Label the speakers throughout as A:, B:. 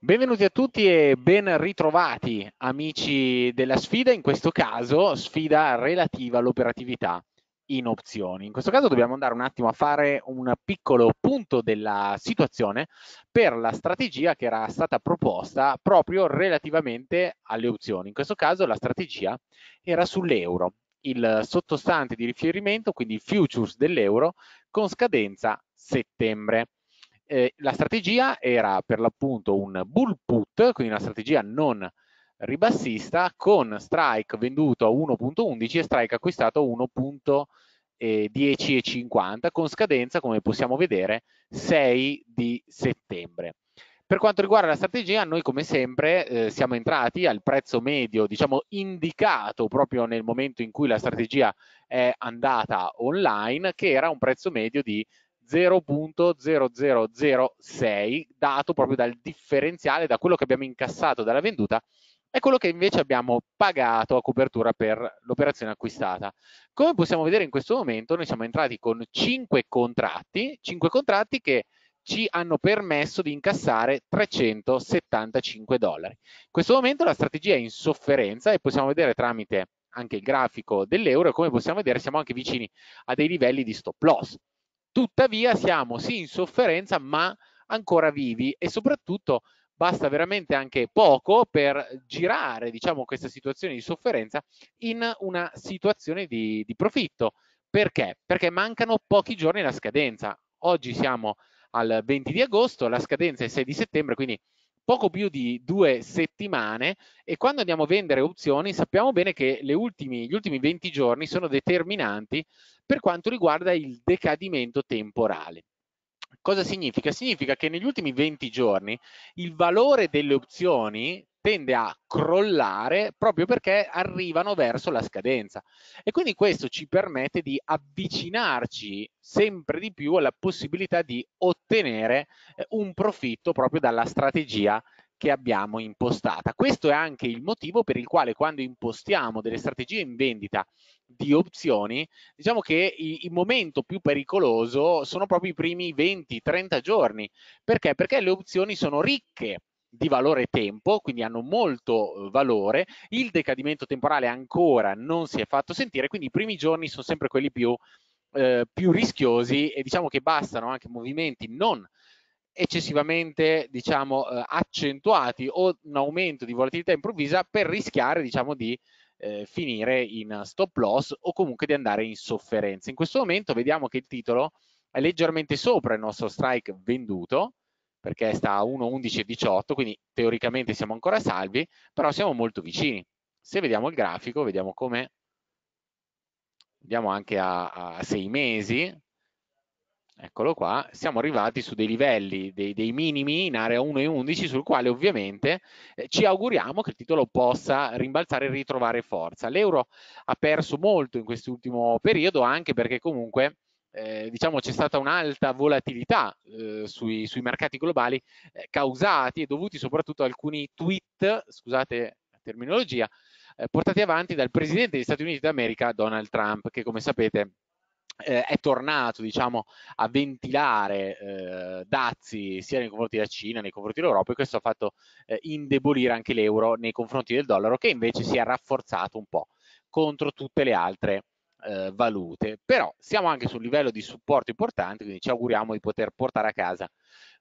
A: Benvenuti a tutti e ben ritrovati amici della sfida, in questo caso sfida relativa all'operatività in opzioni. In questo caso dobbiamo andare un attimo a fare un piccolo punto della situazione per la strategia che era stata proposta proprio relativamente alle opzioni. In questo caso la strategia era sull'euro, il sottostante di riferimento, quindi i futures dell'euro con scadenza settembre eh, la strategia era per l'appunto un bull put, quindi una strategia non ribassista, con strike venduto a 1.11 e strike acquistato a 1.10,50 con scadenza, come possiamo vedere, 6 di settembre. Per quanto riguarda la strategia, noi come sempre eh, siamo entrati al prezzo medio, diciamo indicato proprio nel momento in cui la strategia è andata online, che era un prezzo medio di 0.0006 dato proprio dal differenziale da quello che abbiamo incassato dalla venduta è quello che invece abbiamo pagato a copertura per l'operazione acquistata. Come possiamo vedere in questo momento noi siamo entrati con 5 contratti, 5 contratti che ci hanno permesso di incassare 375 dollari. In questo momento la strategia è in sofferenza e possiamo vedere tramite anche il grafico dell'euro come possiamo vedere siamo anche vicini a dei livelli di stop loss. Tuttavia siamo sì in sofferenza, ma ancora vivi e soprattutto basta veramente anche poco per girare diciamo, questa situazione di sofferenza in una situazione di, di profitto. Perché? Perché mancano pochi giorni alla scadenza. Oggi siamo al 20 di agosto, la scadenza è il 6 di settembre, quindi poco più di due settimane e quando andiamo a vendere opzioni sappiamo bene che ultimi, gli ultimi 20 giorni sono determinanti per quanto riguarda il decadimento temporale. Cosa significa? Significa che negli ultimi 20 giorni il valore delle opzioni tende a crollare proprio perché arrivano verso la scadenza e quindi questo ci permette di avvicinarci sempre di più alla possibilità di ottenere eh, un profitto proprio dalla strategia che abbiamo impostata. Questo è anche il motivo per il quale quando impostiamo delle strategie in vendita di opzioni, diciamo che il, momento più pericoloso sono proprio i primi 20-30 giorni. Perché? Perché le opzioni sono ricche di valore tempo, quindi hanno molto eh, valore, il decadimento temporale ancora non si è fatto sentire, quindi i primi giorni sono sempre quelli più, eh, più rischiosi e diciamo che bastano anche movimenti non eccessivamente diciamo, eh, accentuati o un aumento di volatilità improvvisa per rischiare diciamo, di eh, finire in stop loss o comunque di andare in sofferenza. In questo momento vediamo che il titolo è leggermente sopra il nostro strike venduto, perché sta a 1, 11 e 18, quindi teoricamente siamo ancora salvi, però siamo molto vicini. Se vediamo il grafico, vediamo come, andiamo anche a sei mesi, eccolo qua, siamo arrivati su dei livelli, dei, dei minimi in area 1 e 11, sul quale ovviamente eh, ci auguriamo che il titolo possa rimbalzare e ritrovare forza. L'euro ha perso molto in quest'ultimo periodo, anche perché comunque eh, diciamo c'è stata un'alta volatilità eh, sui, sui, mercati globali eh, causati e dovuti soprattutto a alcuni tweet, scusate la terminologia, eh, portati avanti dal presidente degli Stati Uniti d'America Donald Trump, che come sapete eh, è tornato diciamo, a ventilare eh, dazi sia nei confronti della Cina, nei confronti dell'Europa e questo ha fatto indebolire anche l'euro nei confronti del dollaro che invece si è rafforzato un po' contro tutte le altre eh, valute, però siamo anche su un livello di supporto importante, quindi ci auguriamo di poter portare a casa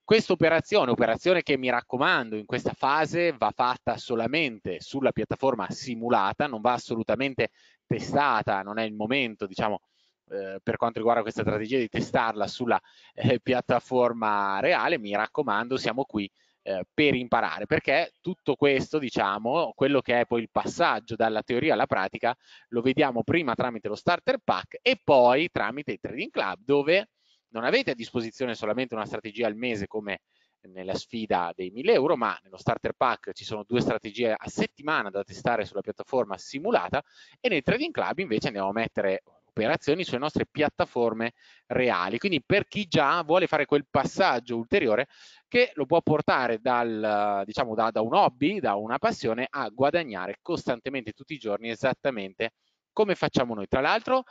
A: questa operazione, operazione che mi raccomando in questa fase va fatta solamente sulla piattaforma simulata, non va assolutamente testata, non è il momento, diciamo, eh, per quanto riguarda questa strategia di testarla sulla eh, piattaforma reale, mi raccomando, siamo qui eh, per imparare, perché tutto questo, diciamo, quello che è poi il passaggio dalla teoria alla pratica, lo vediamo prima tramite lo starter pack e poi tramite il trading club, dove non avete a disposizione solamente una strategia al mese come nella sfida dei 1000 euro, ma nello starter pack ci sono due strategie a settimana da testare sulla piattaforma simulata e nel trading club invece andiamo a mettere operazioni sulle nostre piattaforme reali. Quindi per chi già vuole fare quel passaggio ulteriore che lo può portare dal, diciamo, da, da un hobby, da una passione a guadagnare costantemente tutti i giorni esattamente come facciamo noi. Tra l'altro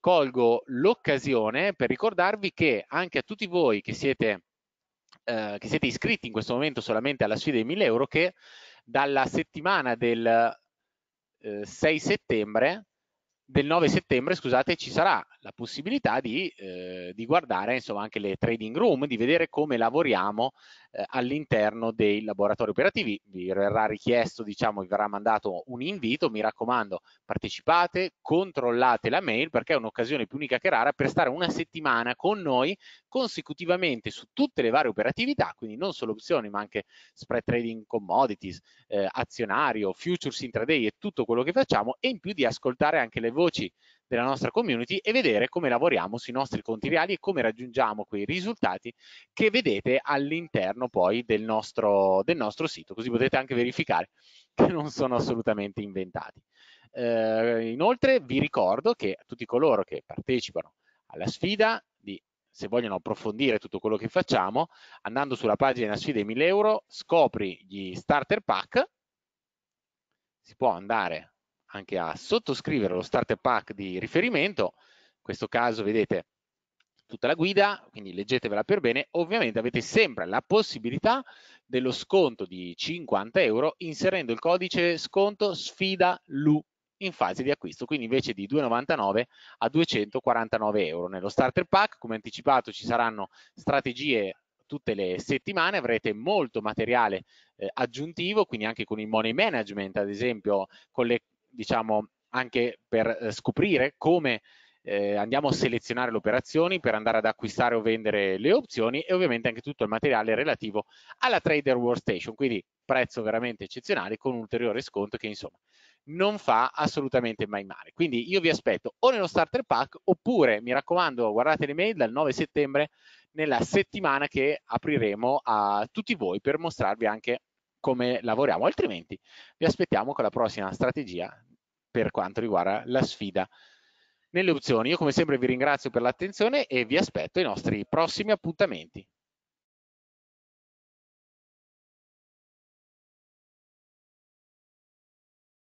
A: colgo l'occasione per ricordarvi che anche a tutti voi che siete eh, che siete iscritti in questo momento solamente alla sfida dei 1000 euro che dalla settimana del 6 eh, settembre del 9 settembre, scusate, ci sarà la possibilità di, eh, di guardare insomma, anche le trading room, di vedere come lavoriamo eh, all'interno dei laboratori operativi. Vi verrà richiesto, diciamo, vi verrà mandato un invito, mi raccomando, partecipate, controllate la mail perché è un'occasione più unica che rara per stare una settimana con noi consecutivamente su tutte le varie operatività, quindi non solo opzioni ma anche spread trading commodities, eh, azionario, futures intraday e tutto quello che facciamo e in più di ascoltare anche le voci della nostra community e vedere come lavoriamo sui nostri conti reali e come raggiungiamo quei risultati che vedete all'interno poi del nostro, del nostro sito, così potete anche verificare che non sono assolutamente inventati. Eh, inoltre vi ricordo che tutti coloro che partecipano alla sfida di se vogliono approfondire tutto quello che facciamo, andando sulla pagina sfide 1000 euro, scopri gli starter pack, si può andare anche a sottoscrivere lo starter pack di riferimento, in questo caso vedete tutta la guida, quindi leggetevela per bene, ovviamente avete sempre la possibilità dello sconto di 50 euro inserendo il codice sconto sfida LU in fase di acquisto, quindi invece di 2,99 a 249 euro. Nello starter pack, come anticipato, ci saranno strategie tutte le settimane, avrete molto materiale eh, aggiuntivo, quindi anche con il money management, ad esempio, con le diciamo, anche per eh, scoprire come eh, andiamo a selezionare le operazioni per andare ad acquistare o vendere le opzioni e ovviamente anche tutto il materiale relativo alla trader workstation quindi prezzo veramente eccezionale con un ulteriore sconto che insomma non fa assolutamente mai male quindi io vi aspetto o nello starter pack oppure mi raccomando guardate le mail dal 9 settembre nella settimana che apriremo a tutti voi per mostrarvi anche come lavoriamo, altrimenti vi aspettiamo con la prossima strategia per quanto riguarda la sfida nelle opzioni. Io come sempre vi ringrazio per l'attenzione e vi aspetto ai nostri prossimi appuntamenti.